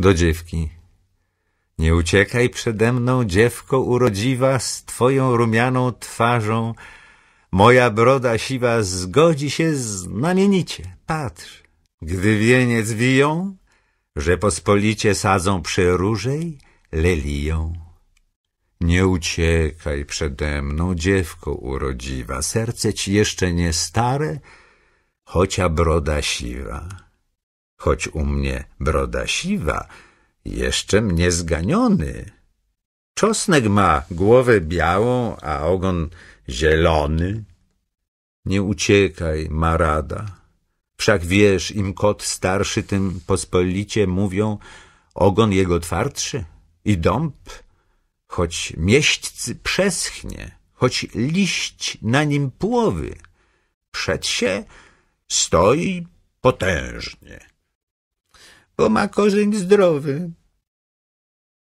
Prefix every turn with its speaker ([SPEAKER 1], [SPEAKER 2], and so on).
[SPEAKER 1] do dziewki. Nie uciekaj przede mną, dziewko urodziwa, z twoją rumianą twarzą. Moja broda siwa zgodzi się znamienicie. Patrz, gdy wieniec wiją, że pospolicie sadzą przy różej, lelią Nie uciekaj przede mną, dziewko urodziwa, serce ci jeszcze nie stare, chocia broda siwa choć u mnie broda siwa, jeszcze mnie zganiony. Czosnek ma głowę białą, a ogon zielony. Nie uciekaj, Marada. Wszak wiesz, im kot starszy, tym pospolicie mówią ogon jego twardszy i dąb, choć mieśćcy przeschnie, choć liść na nim płowy. Przed się stoi potężnie bo ma korzeń zdrowy.